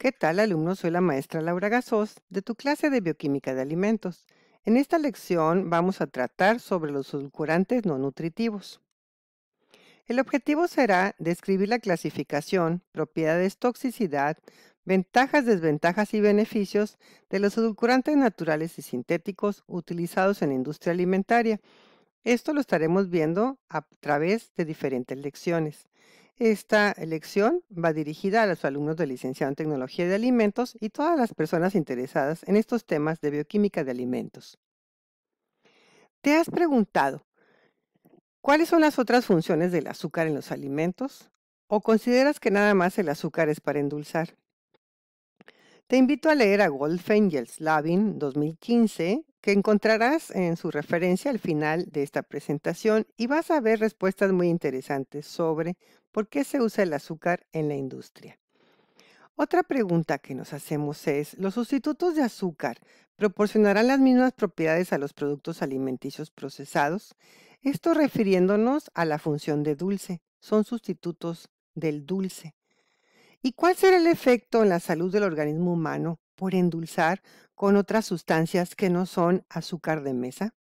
¿Qué tal, alumnos? Soy la maestra Laura Gasos de tu clase de Bioquímica de Alimentos. En esta lección vamos a tratar sobre los edulcorantes no nutritivos. El objetivo será describir la clasificación, propiedades, toxicidad, ventajas, desventajas y beneficios de los edulcorantes naturales y sintéticos utilizados en la industria alimentaria. Esto lo estaremos viendo a través de diferentes lecciones. Esta lección va dirigida a los alumnos de licenciado en Tecnología de Alimentos y todas las personas interesadas en estos temas de bioquímica de alimentos. ¿Te has preguntado cuáles son las otras funciones del azúcar en los alimentos? ¿O consideras que nada más el azúcar es para endulzar? Te invito a leer a Golf y 2015 que encontrarás en su referencia al final de esta presentación y vas a ver respuestas muy interesantes sobre por qué se usa el azúcar en la industria. Otra pregunta que nos hacemos es, ¿los sustitutos de azúcar proporcionarán las mismas propiedades a los productos alimenticios procesados? Esto refiriéndonos a la función de dulce, son sustitutos del dulce. ¿Y cuál será el efecto en la salud del organismo humano por endulzar con otras sustancias que no son azúcar de mesa?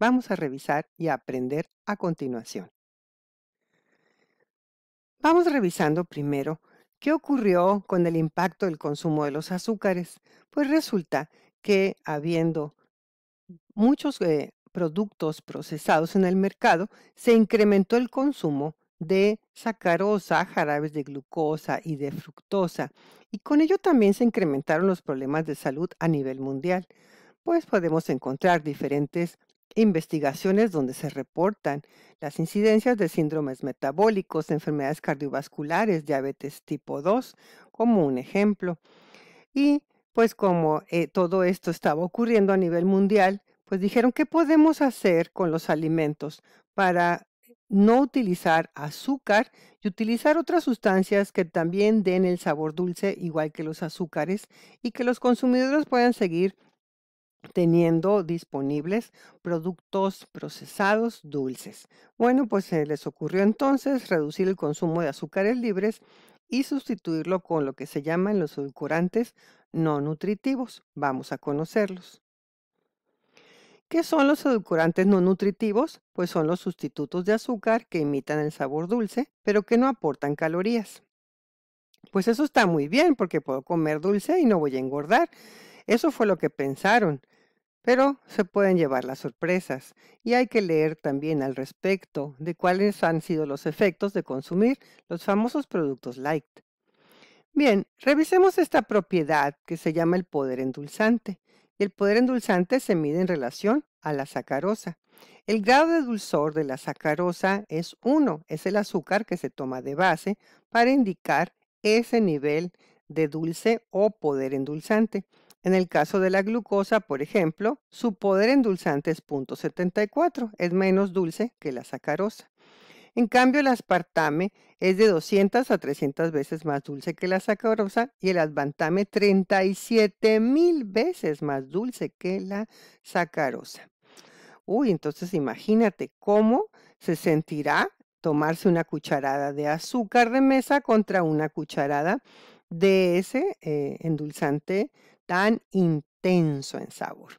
Vamos a revisar y aprender a continuación. Vamos revisando primero qué ocurrió con el impacto del consumo de los azúcares. Pues resulta que habiendo muchos eh, productos procesados en el mercado, se incrementó el consumo de sacarosa, jarabes de glucosa y de fructosa, y con ello también se incrementaron los problemas de salud a nivel mundial, pues podemos encontrar diferentes investigaciones donde se reportan las incidencias de síndromes metabólicos, enfermedades cardiovasculares, diabetes tipo 2, como un ejemplo. Y pues como eh, todo esto estaba ocurriendo a nivel mundial, pues dijeron, ¿qué podemos hacer con los alimentos para no utilizar azúcar y utilizar otras sustancias que también den el sabor dulce, igual que los azúcares, y que los consumidores puedan seguir teniendo disponibles productos procesados dulces. Bueno, pues se les ocurrió entonces reducir el consumo de azúcares libres y sustituirlo con lo que se llaman los edulcorantes no nutritivos. Vamos a conocerlos. ¿Qué son los edulcorantes no nutritivos? Pues son los sustitutos de azúcar que imitan el sabor dulce, pero que no aportan calorías. Pues eso está muy bien porque puedo comer dulce y no voy a engordar. Eso fue lo que pensaron. Pero se pueden llevar las sorpresas y hay que leer también al respecto de cuáles han sido los efectos de consumir los famosos productos light. Bien, revisemos esta propiedad que se llama el poder endulzante. El poder endulzante se mide en relación a la sacarosa. El grado de dulzor de la sacarosa es 1, es el azúcar que se toma de base para indicar ese nivel de dulce o poder endulzante. En el caso de la glucosa, por ejemplo, su poder endulzante es 0.74, es menos dulce que la sacarosa. En cambio, el aspartame es de 200 a 300 veces más dulce que la sacarosa y el asbantame 37 mil veces más dulce que la sacarosa. Uy, entonces imagínate cómo se sentirá tomarse una cucharada de azúcar de mesa contra una cucharada de ese eh, endulzante tan intenso en sabor.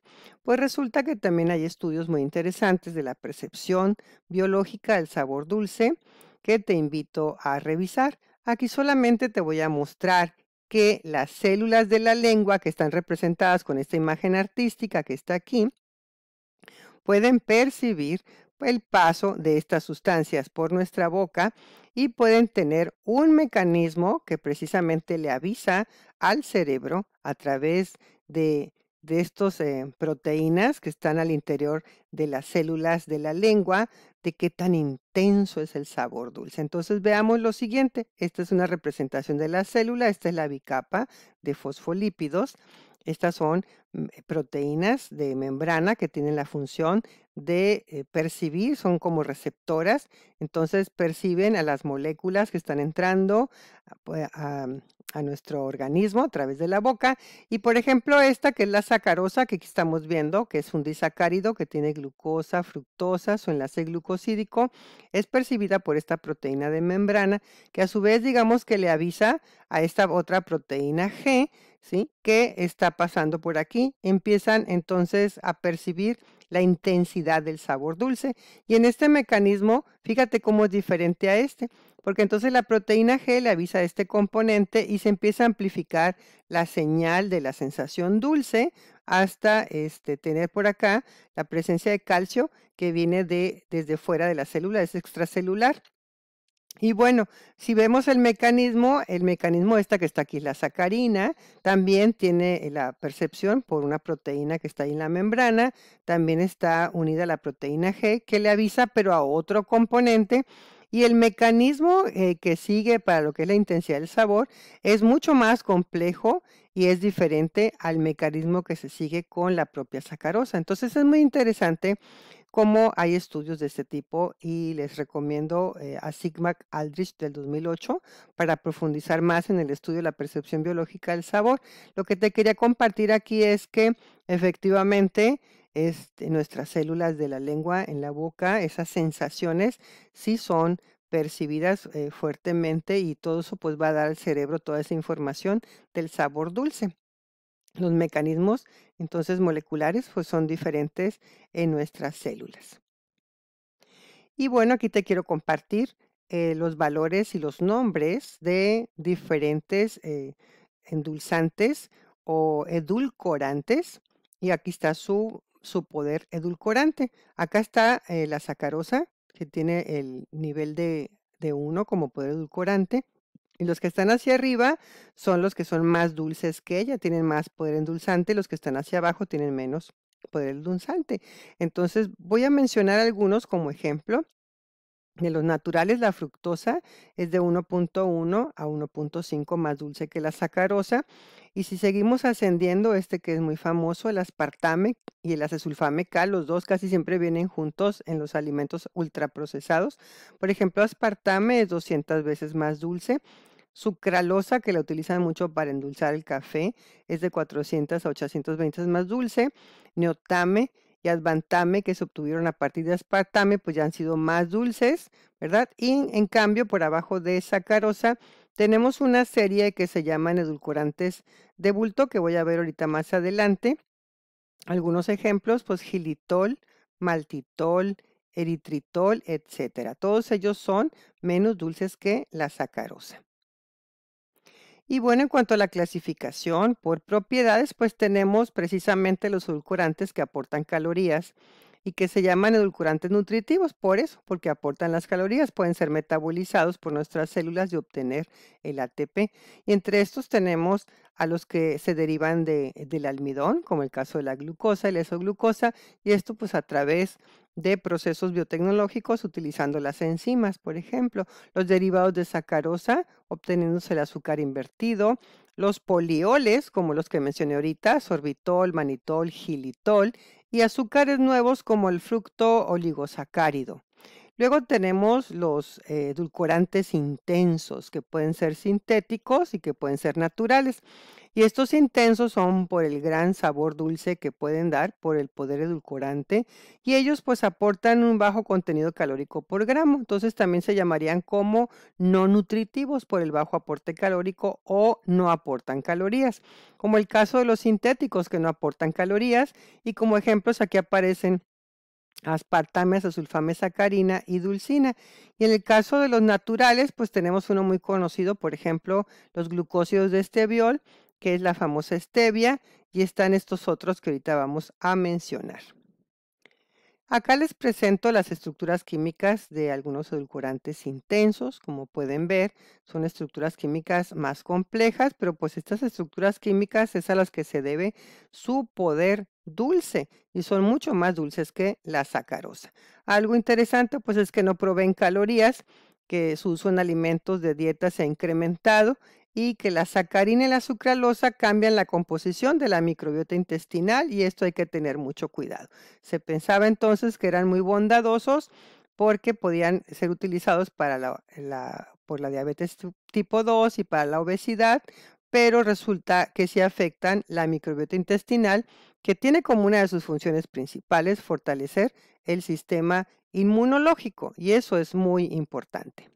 Pues resulta que también hay estudios muy interesantes de la percepción biológica del sabor dulce que te invito a revisar. Aquí solamente te voy a mostrar que las células de la lengua que están representadas con esta imagen artística que está aquí pueden percibir el paso de estas sustancias por nuestra boca y pueden tener un mecanismo que precisamente le avisa al cerebro a través de de estas eh, proteínas que están al interior de las células de la lengua, de qué tan intenso es el sabor dulce. Entonces veamos lo siguiente. Esta es una representación de la célula, esta es la bicapa de fosfolípidos estas son mm, eh, proteínas de membrana que tienen la función de eh, percibir, son como receptoras, entonces perciben a las moléculas que están entrando ah, pues, mm, a, nuestro organismo a través de la boca. Y por ejemplo, esta que es la sacarosa que aquí estamos viendo, que es un disacárido que tiene glucosa, fructosa, su enlace glucosídico, es percibida por esta proteína de membrana, que a su vez digamos que le avisa a esta otra proteína G ¿sí? ¿Qué está pasando por aquí? Empiezan entonces a percibir la intensidad del sabor dulce. Y en este mecanismo, fíjate cómo es diferente a este, porque entonces la proteína G le avisa a este componente y se empieza a amplificar la señal de la sensación dulce hasta este, tener por acá la presencia de calcio que viene de, desde fuera de la célula, es extracelular. Y bueno, si vemos el mecanismo, el mecanismo esta que está aquí, la sacarina, también tiene la percepción por una proteína que está ahí en la membrana, también está unida a la proteína G que le avisa pero a otro componente y el mecanismo eh, que sigue para lo que es la intensidad del sabor es mucho más complejo y es diferente al mecanismo que se sigue con la propia sacarosa. Entonces es muy interesante como hay estudios de este tipo y les recomiendo eh, a Sigmac Aldrich del 2008 para profundizar más en el estudio de la percepción biológica del sabor. Lo que te quería compartir aquí es que efectivamente este, nuestras células de la lengua en la boca, esas sensaciones sí son percibidas eh, fuertemente y todo eso pues va a dar al cerebro toda esa información del sabor dulce los mecanismos entonces moleculares pues son diferentes en nuestras células. Y bueno, aquí te quiero compartir eh, los valores y los nombres de diferentes eh, endulzantes o edulcorantes. Y aquí está su, poder edulcorante. Acá está eh, la sacarosa, que tiene el nivel de, de 1 como poder edulcorante. Y los que están hacia arriba son los que son más dulces que ella, tienen más poder endulzante, los que están hacia abajo tienen menos poder endulzante. Entonces voy a mencionar algunos como ejemplo. De los naturales, la fructosa es de 1.1 a 1.5 más dulce que la sacarosa. Y si seguimos ascendiendo, este que es muy famoso, el aspartame y el acesulfame K, los dos casi siempre vienen juntos en los alimentos ultraprocesados. Por ejemplo, aspartame es 200 veces más dulce. Sucralosa, que la utilizan mucho para endulzar el café, es de 400 a 820 más dulce. Neotame y asbantame que se obtuvieron a partir de aspartame, pues ya han sido más dulces, ¿verdad? Y en cambio, por abajo de sacarosa, tenemos una serie que se llaman edulcorantes de bulto, que voy a ver ahorita más adelante. Algunos ejemplos, pues gilitol, maltitol, eritritol, etcétera. Todos ellos son menos dulces que la sacarosa. Y bueno, en cuanto a la clasificación por propiedades, pues tenemos precisamente los edulcorantes que aportan calorías y que se llaman edulcorantes nutritivos, por eso, porque aportan las calorías, pueden ser metabolizados por nuestras células y obtener el ATP. Y entre estos tenemos a los que se derivan de, del almidón, como el caso de la glucosa el esoglucosa, y esto pues a través de procesos biotecnológicos utilizando las enzimas, por ejemplo, los derivados de sacarosa, obteniéndose el azúcar invertido, los polioles, como los que mencioné ahorita, sorbitol, manitol, gilitol y azúcares nuevos como el fructo oligosacárido. Luego tenemos los eh, edulcorantes intensos, que pueden ser sintéticos y que pueden ser naturales. Y estos intensos son por el gran sabor dulce que pueden dar, por el poder edulcorante, y ellos pues aportan un bajo contenido calórico por gramo. Entonces también se llamarían como no nutritivos por el bajo aporte calórico o no aportan calorías, como el caso de los sintéticos que no aportan calorías, y como ejemplos aquí aparecen aspartame, azulfame, sacarina y dulcina. Y en el caso de los naturales, pues tenemos uno muy conocido, por ejemplo, los glucósidos de estebiol, que es la famosa stevia, y están estos otros que ahorita vamos a mencionar. Acá les presento las estructuras químicas de algunos edulcorantes intensos, como pueden ver, son estructuras químicas más complejas, pero pues estas estructuras químicas es a las que se debe su poder dulce y son mucho más dulces que la sacarosa. Algo interesante pues es que no proveen calorías, que su uso en alimentos de dieta se ha incrementado y que la sacarina y la sucralosa cambian la composición de la microbiota intestinal y esto hay que tener mucho cuidado. Se pensaba entonces que eran muy bondadosos porque podían ser utilizados para la, por la diabetes tipo 2 y para la obesidad, pero resulta que si afectan la microbiota intestinal que tiene como una de sus funciones principales fortalecer el sistema inmunológico y eso es muy importante.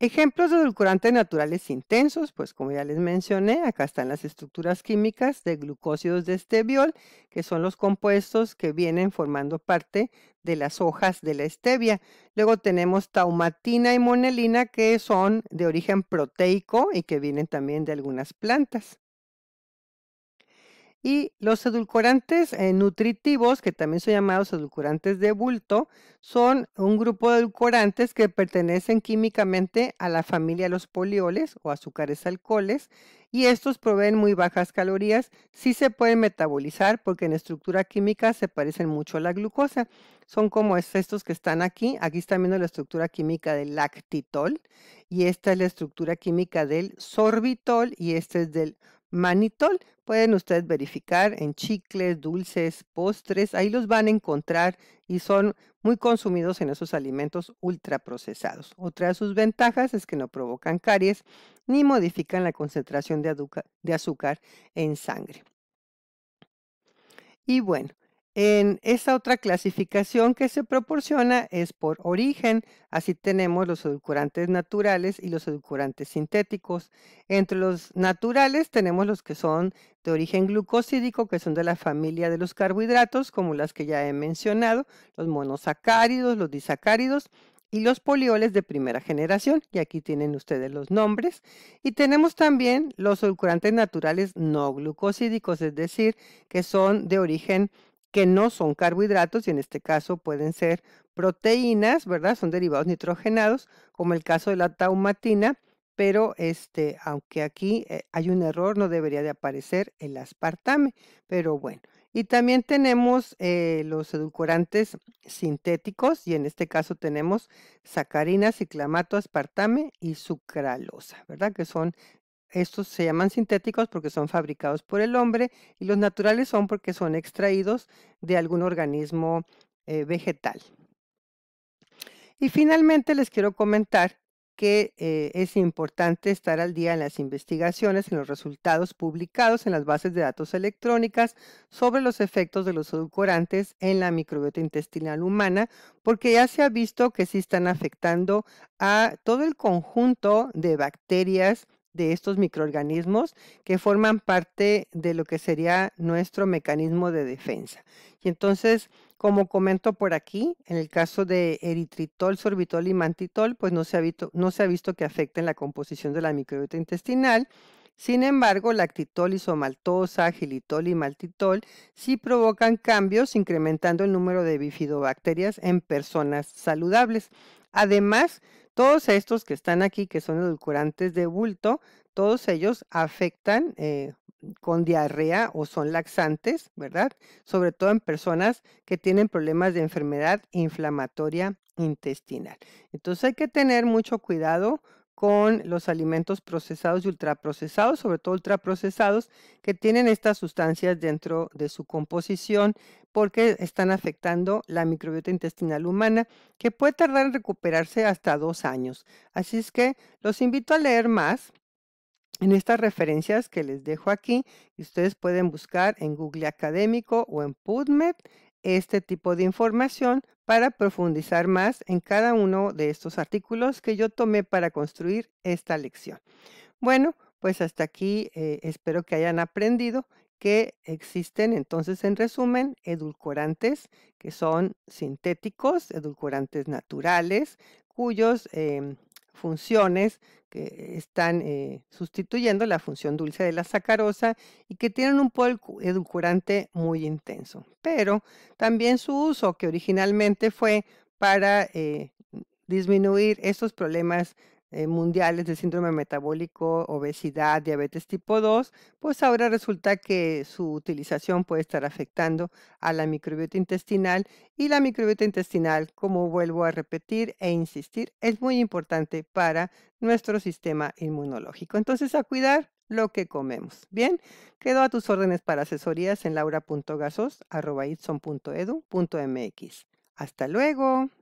Ejemplos de edulcorantes naturales intensos, pues como ya les mencioné, acá están las estructuras químicas de glucósidos de estebiol, que son los compuestos que vienen formando parte de las hojas de la stevia. Luego tenemos taumatina y monelina, que son de origen proteico y que vienen también de algunas plantas. Y los edulcorantes eh, nutritivos, que también son llamados edulcorantes de bulto, son un grupo de edulcorantes que pertenecen químicamente a la familia de los polioles o azúcares alcoholes, y estos proveen muy bajas calorías, sí se pueden metabolizar porque en estructura química se parecen mucho a la glucosa. Son como estos que están aquí, aquí está viendo la estructura química del lactitol, y esta es la estructura química del sorbitol, y este es del Manitol. Pueden ustedes verificar en chicles, dulces, postres, ahí los van a encontrar y son muy consumidos en esos alimentos ultraprocesados. Otra de sus ventajas es que no provocan caries ni modifican la concentración de, de azúcar en sangre. Y bueno, en esa otra clasificación que se proporciona es por origen, así tenemos los edulcorantes naturales y los edulcorantes sintéticos. Entre los naturales tenemos los que son de origen glucosídico, que son de la familia de los carbohidratos, como las que ya he mencionado, los monosacáridos, los disacáridos y los polioles de primera generación, y aquí tienen ustedes los nombres. Y tenemos también los edulcorantes naturales no glucosídicos, es decir, que son de origen que no son carbohidratos y en este caso pueden ser proteínas, ¿verdad? Son derivados nitrogenados, como el caso de la taumatina, pero este, aunque aquí eh, hay un error, no debería de aparecer el aspartame, pero bueno. Y también tenemos eh, los edulcorantes sintéticos y en este caso tenemos sacarina, ciclamato, aspartame y sucralosa, ¿verdad? Que son estos se llaman sintéticos porque son fabricados por el hombre y los naturales son porque son extraídos de algún organismo eh, vegetal. Y finalmente les quiero comentar que eh, es importante estar al día en las investigaciones, en los resultados publicados en las bases de datos electrónicas sobre los efectos de los edulcorantes en la microbiota intestinal humana, porque ya se ha visto que sí están afectando a todo el conjunto de bacterias, de estos microorganismos que forman parte de lo que sería nuestro mecanismo de defensa. Y entonces, como comento por aquí, en el caso de eritritol, sorbitol y mantitol, pues no se ha visto, que afecten la composición de la microbiota intestinal. Sin embargo, lactitol, isomaltosa, gilitol y maltitol sí provocan cambios incrementando el número de bifidobacterias en personas saludables. Además, todos estos que están aquí, que son edulcorantes de bulto, todos ellos afectan eh, con diarrea o son laxantes, ¿verdad? Sobre todo en personas que tienen problemas de enfermedad inflamatoria intestinal. Entonces hay que tener mucho cuidado con los alimentos procesados y ultraprocesados, sobre todo ultraprocesados, que tienen estas sustancias dentro de su composición porque están afectando la microbiota intestinal humana, que puede tardar en recuperarse hasta dos años. Así es que los invito a leer más en estas referencias que les dejo aquí, ustedes pueden buscar en Google Académico o en PubMed este tipo de información para profundizar más en cada uno de estos artículos que yo tomé para construir esta lección. Bueno, pues hasta aquí eh, espero que hayan aprendido que existen entonces en resumen edulcorantes que son sintéticos, edulcorantes naturales, cuyas em, funciones que están eh, sustituyendo la función dulce de la sacarosa y que tienen un pol edulcorante muy intenso. Pero también su uso, que originalmente fue para eh, disminuir esos problemas eh, mundiales de síndrome metabólico, obesidad, diabetes tipo 2, pues ahora resulta que su utilización puede estar afectando a la microbiota intestinal y la microbiota intestinal, como vuelvo a repetir e insistir, es muy importante para nuestro sistema inmunológico. Entonces, a cuidar lo que comemos. Bien, quedo a tus órdenes para asesorías en laura.gasos.edu.mx. Hasta luego.